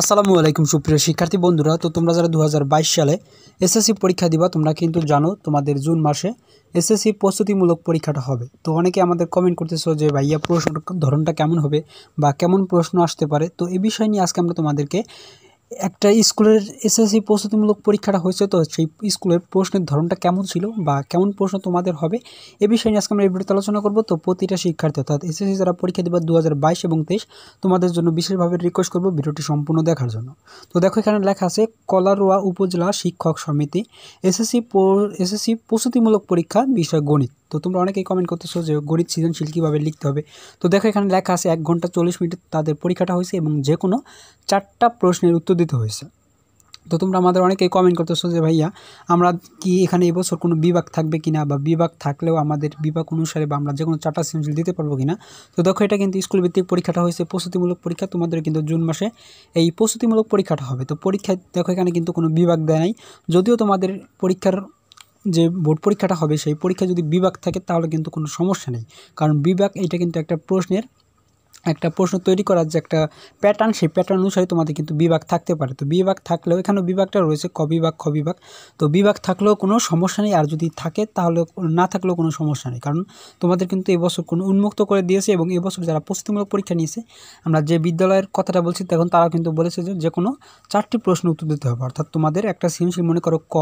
আসসালামু আলাইকুম সুপ্রিয় শিক্ষার্থী বন্ধুরা তো তোমরা যারা দু সালে এসএসসি পরীক্ষা দিবা তোমরা কিন্তু জানো তোমাদের জুন মাসে এসএসসি প্রস্তুতিমূলক পরীক্ষাটা হবে তো অনেকে আমাদের কমেন্ট করতেছো যে ভাইয়া প্রশ্ন ধরনটা কেমন হবে বা কেমন প্রশ্ন আসতে পারে তো এই বিষয় নিয়ে আজকে আমরা তোমাদেরকে একটা স্কুলের এসএসসি প্রস্তুতিমূলক পরীক্ষাটা হয়েছে তো সেই স্কুলের প্রশ্নের ধরনটা কেমন ছিল বা কেমন প্রশ্ন তোমাদের হবে এ বিষয়ে নিয়ে আজকে আমরা এই ভিডিওতে আলোচনা করবো তো প্রতিটা শিক্ষার্থী অর্থাৎ এসএসসি যারা পরীক্ষা দেবে দু এবং তেইশ তোমাদের জন্য বিশেষভাবে রিকোয়েস্ট করবো ভিডিওটি সম্পূর্ণ দেখার জন্য তো দেখো এখানে লেখা আছে কলারোয়া উপজেলা শিক্ষক সমিতি এসএসসি এসএসসি প্রস্তুতিমূলক পরীক্ষা বিষয় গণিত তো তোমরা অনেকেই কমেন্ট করতেছো যে গণিত সৃজনশীল কীভাবে লিখতে হবে তো দেখো এখানে লেখা আছে এক ঘন্টা চল্লিশ মিনিট তাদের পরীক্ষাটা হয়েছে এবং যে কোনো চারটা প্রশ্নের উত্তর দিতে হয়েছে তো তোমরা আমাদের অনেকেই কমেন্ট করতেছো যে ভাইয়া আমরা কি এখানে এবছর কোনো বিভাগ থাকবে কি না বা বিভাগ থাকলেও আমাদের বিভাগ অনুসারে বা আমরা যে কোনো চারটা সৃজনশীল দিতে পারবো কি না তো দেখো এটা কিন্তু স্কুল ভিত্তিক পরীক্ষাটা হয়েছে প্রস্তুতিমূলক পরীক্ষা তোমাদের কিন্তু জুন মাসে এই প্রস্তুতিমূলক পরীক্ষাটা হবে তো পরীক্ষায় দেখো এখানে কিন্তু কোনো বিভাগ দেয় নাই যদিও তোমাদের পরীক্ষার যে বোর্ড পরীক্ষাটা হবে সেই পরীক্ষা যদি বিভাগ থাকে তাহলে কিন্তু কোনো সমস্যা নেই কারণ বিভাগ এটা কিন্তু একটা প্রশ্নের একটা প্রশ্ন তৈরি করার যে একটা প্যাটার্ন সেই প্যাটার্ন অনুসারে তোমাদের কিন্তু বিভাগ থাকতে পারে তো বিভাগ থাকলেও এখানেও বিভাগটা রয়েছে ক বিভাগ খ বিভাগ তো বিভাগ থাকলেও কোনো সমস্যা নেই আর যদি থাকে তাহলে না থাকলেও কোনো সমস্যা নেই কারণ তোমাদের কিন্তু এবছর কোনো উন্মুক্ত করে দিয়েছে এবং এবছর যারা প্রস্তুতিমূলক পরীক্ষা নিয়েছে আমরা যে বিদ্যালয়ের কথাটা বলছি তখন তারা কিন্তু বলেছে যে যে কোনো চারটি প্রশ্ন উত্তর দিতে হবে অর্থাৎ তোমাদের একটা সৃজনশীল মনে করো ক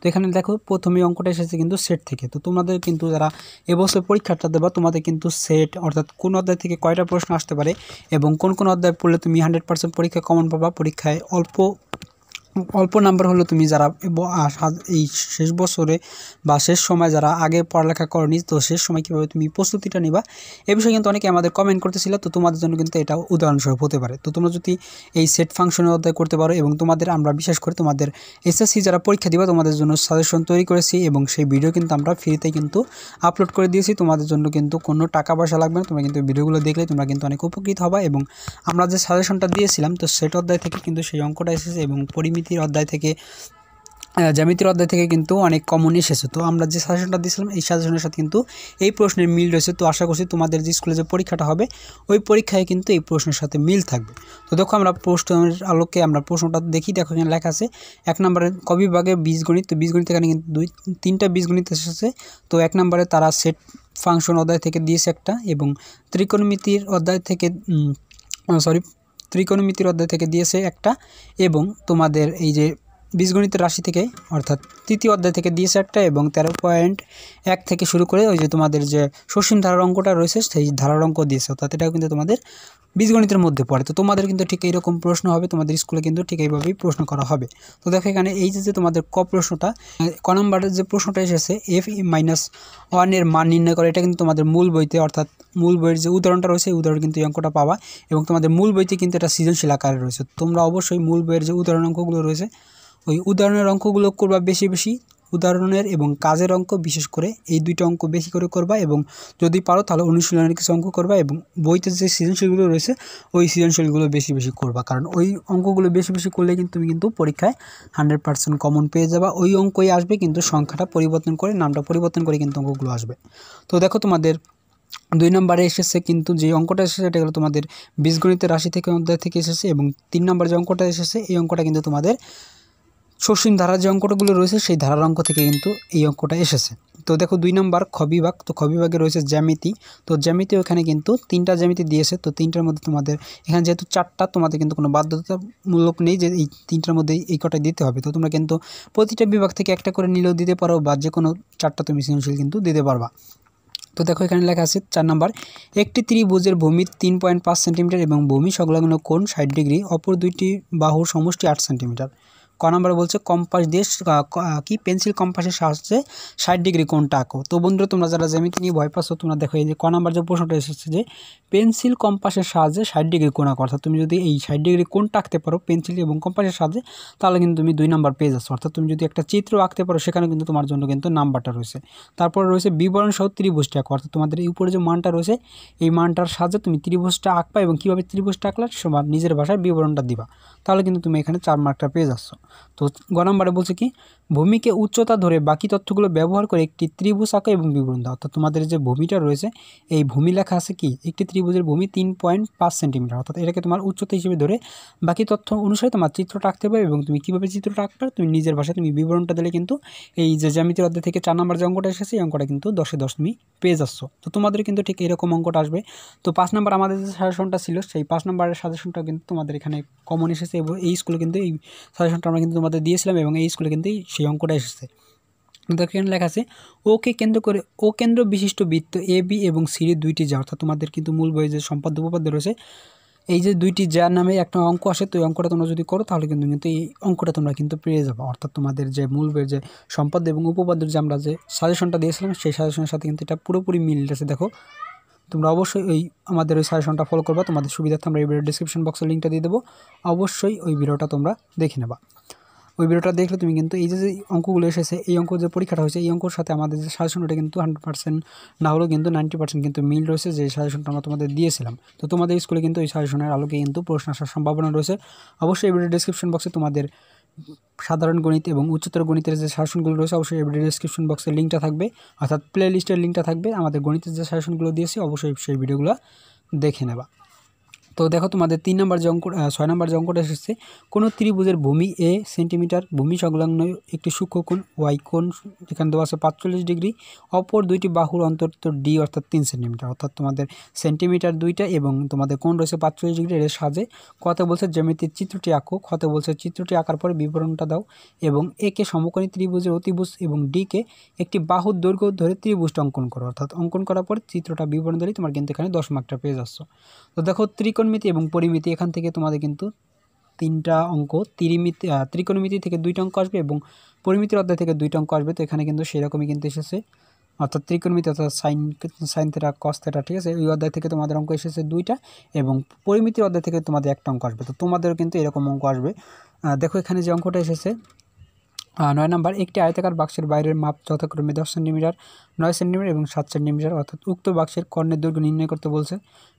তো এখানে দেখো প্রথমে অঙ্কটা এসেছে কিন্তু সেট থেকে তো তোমাদের কিন্তু যারা এবছর পরীক্ষাটা দেবা তোমাদের কিন্তু সেট অর্থাৎ কোন অধ্যায় থেকে কয়টা প্রশ্ন আসতে পারে এবং কোন কোন অধ্যায় পড়লে তুমি হান্ড্রেড পার্সেন্ট পরীক্ষা কমন পাবা পরীক্ষায় অল্প অল্প নাম্বার হলো তুমি যারা এই শেষ বছরে বা শেষ সময় যারা আগে পড়ালেখা করনি তো শেষ সময় কীভাবে তুমি প্রস্তুতিটা নিবা এ বিষয়ে কিন্তু অনেকে আমাদের কমেন্ট করতেছিল তো তোমাদের জন্য কিন্তু এটা উদাহরণস্বরূপ হতে পারে তো তোমরা যদি এই সেট ফাংশনের অধ্যায় করতে পারো এবং তোমাদের আমরা বিশেষ করে তোমাদের এসএসসি যারা পরীক্ষা দিবা তোমাদের জন্য সাজেশন তৈরি করেছি এবং সেই ভিডিও কিন্তু আমরা ফ্রিতে কিন্তু আপলোড করে দিয়েছি তোমাদের জন্য কিন্তু কোনো টাকা পয়সা লাগবে না তোমরা কিন্তু ভিডিওগুলো দেখলে তোমরা কিন্তু অনেক উপকৃত হবা এবং আমরা যে সাজেশনটা দিয়েছিলাম তো সেট অধ্যায় থেকে কিন্তু সেই অঙ্কটা এসেছে এবং পরিমিত জ্যামিতির অধ্যায় থেকে জ্যামিতির অধ্যায় থেকে কিন্তু অনেক কমন এসেছে তো আমরা যে সাজেশনটা দিয়েছিলাম এই সাজেশনের সাথে কিন্তু এই প্রশ্নের মিল রয়েছে তো আশা করছি তোমাদের যে স্কুলে যে পরীক্ষাটা হবে ওই পরীক্ষায় কিন্তু এই প্রশ্নের সাথে মিল থাকবে তো দেখো আমরা প্রশ্নের আলোকে আমরা প্রশ্নটা দেখি দেখো এখানে লেখা আছে এক নম্বরে কবিভাগে বীজগণিত তো বীজগণিত এখানে কিন্তু দুই তিনটা বীজগণিত এসেছে তো এক নম্বরে তারা সেট ফাংশন অধ্যায় থেকে দিয়েছে একটা এবং ত্রিকোণমিতির অধ্যায় থেকে সরি ত্রিকোণমিতির অধ্যায় থেকে দিয়েছে একটা এবং তোমাদের এই যে বীজগণিতের রাশি থেকে অর্থাৎ তৃতীয় অধ্যায় থেকে দিয়েছে একটা এবং তেরো পয়েন্ট এক থেকে শুরু করে ওই যে তোমাদের যে সসীম ধারার অঙ্কটা রয়েছে সেই ধারার অঙ্ক দিয়েছে অর্থাৎ এটাও কিন্তু তোমাদের বীজগণিতের মধ্যে পড়ে তো তোমাদের কিন্তু ঠিক এইরকম প্রশ্ন হবে তোমাদের স্কুলে কিন্তু ঠিক এইভাবেই প্রশ্ন করা হবে তো দেখো এখানে এই যে তোমাদের ক প্রশ্নটা ক নম্বরের যে প্রশ্নটা এসেছে এফ মাইনাস ওয়ানের মান নির্ণয় করে এটা কিন্তু তোমাদের মূল বইতে অর্থাৎ মূল বইয়ের যে উদাহরণটা রয়েছে এই উদাহরণ কিন্তু এই অঙ্কটা পাওয়া এবং তোমাদের মূল বইতে কিন্তু এটা সৃজনশীল আকারে রয়েছে তোমরা অবশ্যই মূল বইয়ের যে উদাহরণ অঙ্কগুলো রয়েছে ওই উদাহরণের অঙ্কগুলো করবা বেশি বেশি উদাহরণের এবং কাজের অঙ্ক বিশেষ করে এই দুইটা অঙ্ক বেশি করে করবা এবং যদি পারো তাহলে অনুশীলনের কিছু অঙ্ক করবা এবং বইতে যে সৃজনশীলগুলো রয়েছে ওই সৃজনশীলগুলো বেশি বেশি করবা কারণ ওই অঙ্কগুলো বেশি বেশি করলে কিন্তু তুমি কিন্তু পরীক্ষায় হান্ড্রেড পার্সেন্ট কমন পেয়ে যাবা ওই অঙ্কই আসবে কিন্তু সংখ্যাটা পরিবর্তন করে নামটা পরিবর্তন করে কিন্তু অঙ্কগুলো আসবে তো দেখো তোমাদের দুই নম্বরে এসেছে কিন্তু যে অঙ্কটা এসেছে সেটা গেলো তোমাদের বীজগণিতের রাশি থেকে অধ্যায় থেকে এসেছে এবং তিন নম্বর যে অঙ্কটা এসেছে এই অঙ্কটা কিন্তু তোমাদের সসীম ধারার যে অঙ্কটাগুলো রয়েছে সেই ধারার অঙ্ক থেকে কিন্তু এই অঙ্কটা এসেছে তো দেখো দুই নম্বর খবিবাগ তো খবিবাগে রয়েছে জ্যামিতি তো জ্যামিতি ওখানে কিন্তু তিনটা জ্যামিতি দিয়েছে তো তিনটার মধ্যে তোমাদের এখানে যেহেতু চারটা তোমাদের কিন্তু কোনো বাধ্যতামূলক নেই যে এই তিনটার মধ্যে এই কটাই দিতে হবে তো তোমরা কিন্তু প্রতিটা বিভাগ থেকে একটা করে নিলেও দিতে পারো বা যে কোনো চারটা তুমি সৃজনশীল কিন্তু দিতে পারবা তো দেখো এখানে লেখা আছে চার নম্বর একটি ত্রিভুজের ভূমি তিন পয়েন্ট পাঁচ সেন্টিমিটার এবং ভূমি সংলগ্ন কোন ষাট ডিগ্রি অপর দুইটি বাহুর সমষ্টি আট সেন্টিমিটার ক নম্বরে বলছে কম্পাস দিয়ে কি পেন্সিল কম্পাসের সাহায্যে ষাট ডিগ্রি কোনটা আঁকো তো বন্ধুরা তোমরা যারা জ্যামিতি নিয়ে ভয় পাচ্ছ তোমরা দেখো এই যে ক নম্বর যে প্রশ্নটা এসেছে যে পেন্সিল কম্পাসের সাহায্যে ষাট ডিগ্রি কোন আঁকো অর্থাৎ তুমি যদি এই ষাট ডিগ্রি কোনটা আঁকতে পারো পেন্সিল এবং কম্পাসের সাহায্যে তাহলে কিন্তু তুমি দুই নাম্বার পেয়ে যাচ্ছ অর্থাৎ তুমি যদি একটা চিত্র আঁকতে পারো সেখানে কিন্তু তোমার জন্য কিন্তু নাম্বারটা রয়েছে তারপর রয়েছে বিবরণ সহ ত্রিভুজটা আঁকো অর্থাৎ তোমাদের এই উপরে যে মানটা রয়েছে এই মানটার সাহায্যে তুমি ত্রিভুজটা আঁকবা এবং কীভাবে ত্রিভুজটা আঁকলা নিজের ভাষায় বিবরণটা দিবা তাহলে কিন্তু তুমি এখানে চার মার্কটা পেয়ে যাচ্ছ তো গ নম্বরে বলছে কি ভূমিকে উচ্চতা ধরে বাকি তথ্যগুলো ব্যবহার করে একটি ত্রিভুজ আঁকা এবং বিবরণ দাও অর্থাৎ তোমাদের যে ভূমিটা রয়েছে এই ভূমি লেখা আছে কি একটি ত্রিভুজের ভূমি তিন পয়েন্ট পাঁচ সেন্টিমিটার অর্থাৎ এটাকে তোমার উচ্চতা হিসেবে ধরে বাকি তথ্য অনুসারে তোমার চিত্রটা আঁকতে হবে এবং তুমি কীভাবে চিত্রটা আঁকবে তুমি নিজের ভাষায় তুমি বিবরণটা দিলে কিন্তু এই যে জ্যামিতির অধ্যায় থেকে চার নম্বর যে অঙ্কটা এসেছে এই অঙ্কটা কিন্তু দশে দশ তুমি পেয়ে যাচ্ছ তো তোমাদের কিন্তু ঠিক এরকম অঙ্কটা আসবে তো পাঁচ নম্বর আমাদের যে সাজেশনটা ছিল সেই পাঁচ নম্বরের সাজেশনটা কিন্তু তোমাদের এখানে কমন এসেছে এবং এই স্কুলে কিন্তু এই সাজেশনটা আমরা কিন্তু তোমাদের দিয়েছিলাম এবং এই স্কুলে কিন্তু সেই অঙ্কটা এসেছে এখানে লেখা আছে ওকে কেন্দ্র করে ও কেন্দ্র বিশিষ্ট বৃত্ত এ বি এবং সিরি দুইটি যা অর্থাৎ তোমাদের কিন্তু মূল বইয়ে যে সম্পাদ্য উপপাদ্য রয়েছে এই যে দুইটি যার নামে একটা অঙ্ক আসে তো এই অঙ্কটা তোমরা যদি করো তাহলে কিন্তু কিন্তু এই অঙ্কটা তোমরা কিন্তু পেয়ে যাবো অর্থাৎ তোমাদের যে মূল বইয়ের যে সম্পাদ্য এবং উপপাদ্যের যে আমরা যে সাজেশনটা দিয়েছিলাম সেই সাজেশনের সাথে কিন্তু এটা পুরোপুরি মিল আছে দেখো তোমরা অবশ্যই ওই আমাদের ওই সাজেশনটা ফলো করবা তোমাদের সুবিধার্থে আমরা এই ভিডিও ডিসক্রিপশন বক্সের লিঙ্কটা দিয়ে দেবো অবশ্যই ওই ভিডিওটা তোমরা দেখে নেবা ওই ভিডিওটা দেখলে তুমি কিন্তু এই যে যে অঙ্কগুলো এসেছে এই অঙ্ক যে পরীক্ষাটা হয়েছে এই অঙ্কর সাথে আমাদের যে সাজেশন ওটা কিন্তু হান্ড্রেড পার্সেন্ট না হলেও কিন্তু নাইনটি পার্সেন্ট কিন্তু মিল রয়েছে যে সাজেশনটা আমরা তোমাদের দিয়েছিলাম তো তোমাদের স্কুলে কিন্তু এই সাজেশনের আলোকে কিন্তু প্রশ্ন আসার সম্ভাবনা রয়েছে অবশ্যই এই ভিডিও ডিসক্রিপশন বক্সে তোমাদের সাধারণ গণিত এবং উচ্চতর গণিতের যে শাসনগুলো রয়েছে অবশ্যই ভিডিও ডিসক্রিপশন বক্সের লিঙ্কটা থাকবে অর্থাৎ প্লে লিস্টের লিঙ্কটা থাকবে আমাদের গণিতের যে শাসনগুলো দিয়েছি অবশ্যই সেই ভিডিওগুলো দেখে নেবা তো দেখো তোমাদের তিন নম্বর যে অঙ্ক ছয় নম্বর যে অঙ্কটা এসেছে কোনো ত্রিভুজের ভূমি এ সেন্টিমিটার ভূমি সংলগ্ন একটি সূক্ষ্মকোণ ওয়াই কোণ এখানে দেওয়া আছে পাঁচচল্লিশ ডিগ্রি অপর দুইটি বাহুর অন্তত ডি অর্থাৎ তিন সেন্টিমিটার অর্থাৎ তোমাদের সেন্টিমিটার দুইটা এবং তোমাদের কোণ রয়েছে পাঁচচল্লিশ ডিগ্রি এর সাজে কথা বলছে জ্যামিতির চিত্রটি আঁকো কথা বলছে চিত্রটি আঁকার পরে বিবরণটা দাও এবং একে সমকোণী ত্রিভুজের অতিভুজ এবং ডিকে একটি বাহুর দৈর্ঘ্য ধরে ত্রিভুজটা অঙ্কন করো অর্থাৎ অঙ্কন করার পর চিত্রটা বিবরণ ধরে তোমার কিন্তু এখানে দশ মার্কটা পেয়ে যাচ্ছ তো দেখো ত্রিকোণ ত্রিকোণমিতি এবং পরিমিতি এখান থেকে তোমাদের কিন্তু তিনটা অঙ্ক তিরিমিতি ত্রিকোণমিতি থেকে দুইটা অঙ্ক আসবে এবং পরিমিতির অধ্যায় থেকে দুইটা অঙ্ক আসবে তো এখানে কিন্তু সেরকমই কিন্তু এসেছে অর্থাৎ ত্রিকোণমিতি অর্থাৎ sine sine theta cos theta ঠিক আছে ওই অধ্যায় থেকে তোমাদের অঙ্ক এসেছে দুইটা এবং পরিমিতির অধ্যায় থেকে তোমাদের একটা অঙ্ক আসবে তো তোমাদেরও কিন্তু এরকম অঙ্ক আসবে দেখো এখানে যে অঙ্কটা এসেছে নয় নম্বর একটি আয়তাকার বাক্সের বাইরের মাপ যথাক্রমে দশ সেন্টিমিটার নয় সেন্টিমিটার এবং সাত সেন্টিমিটার অর্থাৎ উক্ত বাক্সের কর্ণের দৈর্ঘ্য নির্ণয় করতে বলছে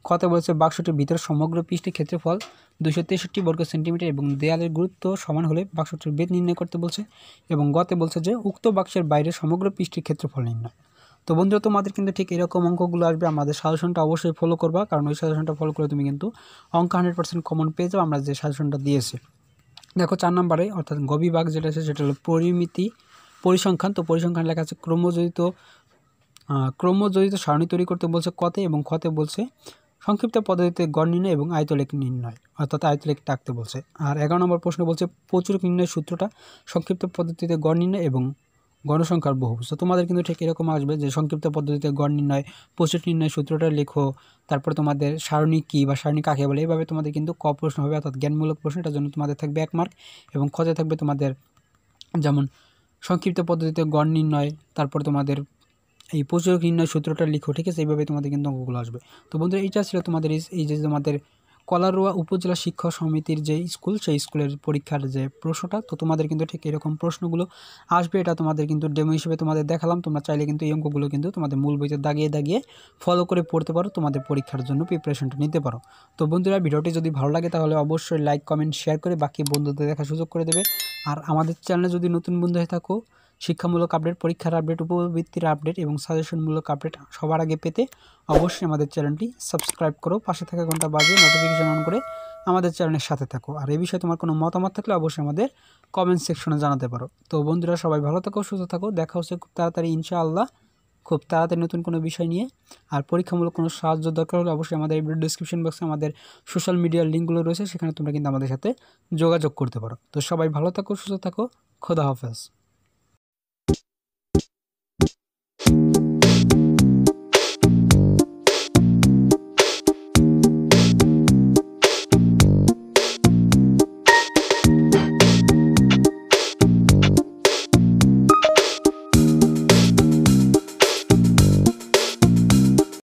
কথা বলছে বাক্সটির ভিতর সমগ্র পৃষ্ঠের ক্ষেত্রফল দুশো তেষট্টি বর্গ সেন্টিমিটার এবং দেয়ালের গুরুত্ব সমান হলে বাক্সটির বেদ নির্ণয় করতে বলছে এবং গতে বলছে যে উক্ত বাক্সের বাইরে সমগ্র পৃষ্ঠের ক্ষেত্রফল নির্ণয় তো বন্ধু তোমাদের কিন্তু ঠিক এরকম অঙ্কগুলো আসবে আমাদের সাজেশনটা অবশ্যই ফলো করবা কারণ ওই সাজেশনটা ফলো করে তুমি কিন্তু অঙ্ক হান্ড্রেড পার্সেন্ট কমন পেয়ে যাও আমরা যে সাজেশনটা দিয়েছি দেখো চার নম্বরে অর্থাৎ গবিভাগ যেটা আছে সেটা হলো পরিমিতি পরিসংখ্যান তো পরিসংখ্যান লেখা আছে ক্রমজড়িত ক্রমজড়িত সারণী তৈরি করতে বলছে কতে এবং ক্ষতে বলছে সংক্ষিপ্ত পদ্ধতিতে গড় নির্ণয় এবং আয়তলেক নির্ণয় অর্থাৎ আয়তলেক টাকতে বলছে আর এগারো নম্বর প্রশ্ন বলছে প্রচুর নির্ণয় সূত্রটা সংক্ষিপ্ত পদ্ধতিতে গড় নির্ণয় এবং গণসংখ্যার বহু তো তোমাদের কিন্তু ঠিক এরকম আসবে যে সংক্ষিপ্ত পদ্ধতিতে গড় নির্ণয় প্রচুর নির্ণয় সূত্রটা লেখো তারপরে তোমাদের সারণী কী বা সারণী কাকে বলে এইভাবে তোমাদের কিন্তু ক প্রশ্ন হবে অর্থাৎ জ্ঞানমূলক প্রশ্ন এটার জন্য তোমাদের থাকবে এক মার্ক এবং খতে থাকবে তোমাদের যেমন সংক্ষিপ্ত পদ্ধতিতে গড় নির্ণয় তারপর তোমাদের এই প্রচুর নির্ণয় সূত্রটা লিখো ঠিক আছে এইভাবে তোমাদের কিন্তু অঙ্কগুলো আসবে তো বন্ধুরা এইটা ছিল তোমাদের এই যে তোমাদের কলারোয়া উপজেলা শিক্ষক সমিতির যে স্কুল সেই স্কুলের পরীক্ষার যে প্রশ্নটা তো তোমাদের কিন্তু ঠিক এরকম প্রশ্নগুলো আসবে এটা তোমাদের কিন্তু ডেমো হিসেবে তোমাদের দেখালাম তোমরা চাইলে কিন্তু এই অঙ্কগুলো কিন্তু তোমাদের মূল বইতে দাগিয়ে দাগিয়ে ফলো করে পড়তে পারো তোমাদের পরীক্ষার জন্য প্রিপারেশনটা নিতে পারো তো বন্ধুরা ভিডিওটি যদি ভালো লাগে তাহলে অবশ্যই লাইক কমেন্ট শেয়ার করে বাকি বন্ধুদের দেখার সুযোগ করে দেবে আর আমাদের চ্যানেলে যদি নতুন বন্ধু হয়ে থাকো শিক্ষামূলক আপডেট পরীক্ষার আপডেট উপবৃত্তির আপডেট এবং সাজেশনমূলক আপডেট সবার আগে পেতে অবশ্যই আমাদের চ্যানেলটি সাবস্ক্রাইব করো পাশে থাকা ঘন্টা বাজে নোটিফিকেশন অন করে আমাদের চ্যানেলের সাথে থাকো আর এই বিষয়ে তোমার কোনো মতামত থাকলে অবশ্যই আমাদের কমেন্ট সেকশনে জানাতে পারো তো বন্ধুরা সবাই ভালো থাকো সুস্থ থাকো দেখা হচ্ছে খুব তাড়াতাড়ি ইনশাআল্লাহ খুব তাড়াতাড়ি নতুন কোনো বিষয় নিয়ে আর পরীক্ষামূলক কোনো সাহায্য দরকার হলে অবশ্যই আমাদের এই ডিসক্রিপশন বক্সে আমাদের সোশ্যাল মিডিয়ার লিঙ্কগুলো রয়েছে সেখানে তোমরা কিন্তু আমাদের সাথে যোগাযোগ করতে পারো তো সবাই ভালো থাকো সুস্থ থাকো খোদা হাফেজ